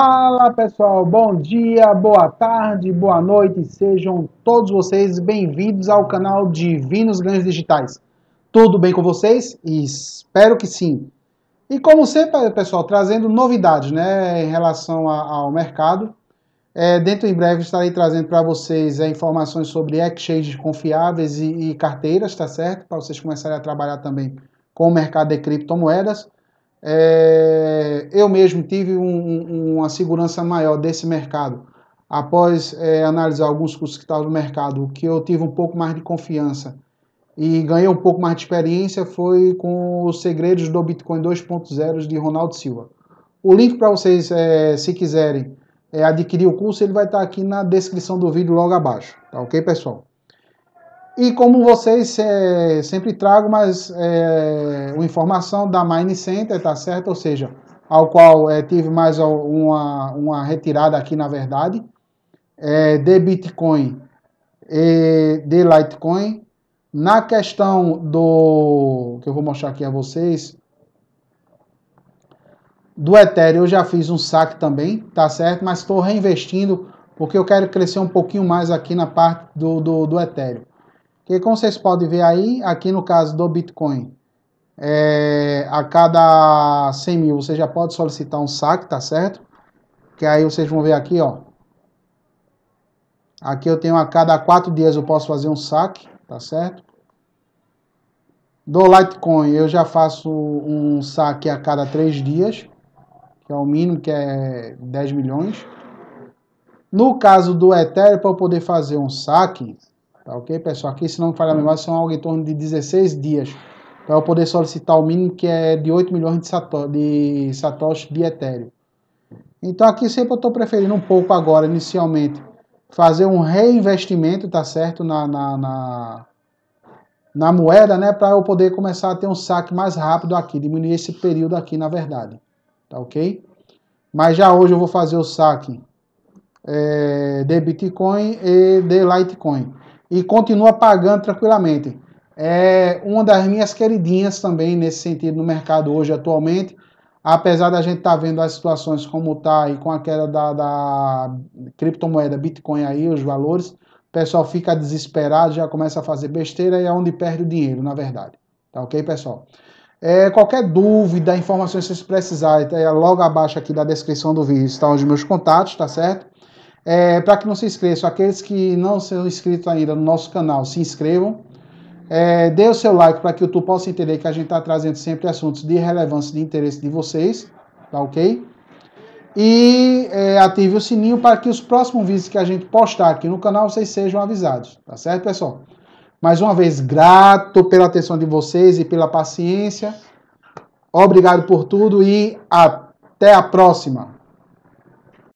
Fala pessoal, bom dia, boa tarde, boa noite, sejam todos vocês bem-vindos ao canal Divinos Ganhos Digitais. Tudo bem com vocês? Espero que sim. E como sempre, pessoal, trazendo novidades né, em relação a, ao mercado. É, dentro em breve estarei trazendo para vocês é, informações sobre exchanges confiáveis e, e carteiras, tá certo? Para vocês começarem a trabalhar também com o mercado de criptomoedas. É, eu mesmo tive um, uma segurança maior desse mercado. Após é, analisar alguns cursos que estavam no mercado, que eu tive um pouco mais de confiança e ganhei um pouco mais de experiência foi com os segredos do Bitcoin 2.0 de Ronaldo Silva. O link para vocês, é, se quiserem é, adquirir o curso, ele vai estar tá aqui na descrição do vídeo logo abaixo. Tá ok, pessoal? E como vocês é, sempre trago, mais é, uma informação da Mine Center, tá certo? Ou seja, ao qual é, tive mais uma, uma retirada aqui, na verdade, é, de Bitcoin e de Litecoin. Na questão do que eu vou mostrar aqui a vocês, do Ethereum eu já fiz um saque também, tá certo? Mas estou reinvestindo porque eu quero crescer um pouquinho mais aqui na parte do, do, do Ethereum. Que como vocês podem ver aí, aqui no caso do Bitcoin, é, a cada 100 mil você já pode solicitar um saque, tá certo? Que aí vocês vão ver aqui, ó. Aqui eu tenho a cada 4 dias eu posso fazer um saque, tá certo? Do Litecoin eu já faço um saque a cada 3 dias, que é o mínimo, que é 10 milhões. No caso do Ethereum, para eu poder fazer um saque, Tá ok, pessoal? Aqui, se não me falha a memória, são algo em torno de 16 dias para eu poder solicitar o mínimo que é de 8 milhões de satoshi de, satoshi de Ethereum. Então aqui sempre eu estou preferindo um pouco agora, inicialmente, fazer um reinvestimento, tá certo, na, na, na, na moeda, né, para eu poder começar a ter um saque mais rápido aqui, diminuir esse período aqui, na verdade, tá ok? Mas já hoje eu vou fazer o saque é, de Bitcoin e de Litecoin e continua pagando tranquilamente. É uma das minhas queridinhas também nesse sentido no mercado hoje atualmente. Apesar da gente estar tá vendo as situações como está e com a queda da, da criptomoeda Bitcoin aí, os valores, o pessoal fica desesperado, já começa a fazer besteira e é onde perde o dinheiro, na verdade. Tá ok, pessoal? É, qualquer dúvida, informações que vocês precisarem, tá logo abaixo aqui da descrição do vídeo estão os meus contatos, tá certo? É, para que não se esqueçam, aqueles que não são inscritos ainda no nosso canal, se inscrevam. É, dê o seu like para que o YouTube possa entender que a gente está trazendo sempre assuntos de relevância de interesse de vocês, tá ok? E é, ative o sininho para que os próximos vídeos que a gente postar aqui no canal vocês sejam avisados, tá certo, pessoal? Mais uma vez, grato pela atenção de vocês e pela paciência. Obrigado por tudo e até a próxima!